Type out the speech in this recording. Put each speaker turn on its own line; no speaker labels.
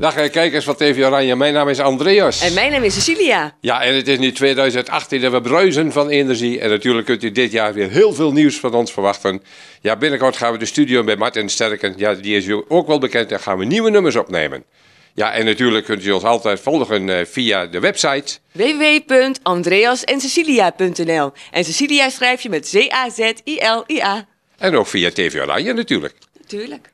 Dag eh, kijkers van TV Oranje, mijn naam is Andreas. En mijn naam is Cecilia.
Ja, en het is nu 2018 en we bruisen van energie. En natuurlijk kunt u dit jaar weer heel veel nieuws van ons verwachten. Ja, binnenkort gaan we de studio bij Martin Sterken. Ja, die is u ook wel bekend en gaan we nieuwe nummers opnemen. Ja, en natuurlijk kunt u ons altijd volgen eh, via de website
www.andreasencecilia.nl. En Cecilia schrijf je met C-A-Z-I-L-I-A.
En ook via TV Oranje natuurlijk.
Natuurlijk.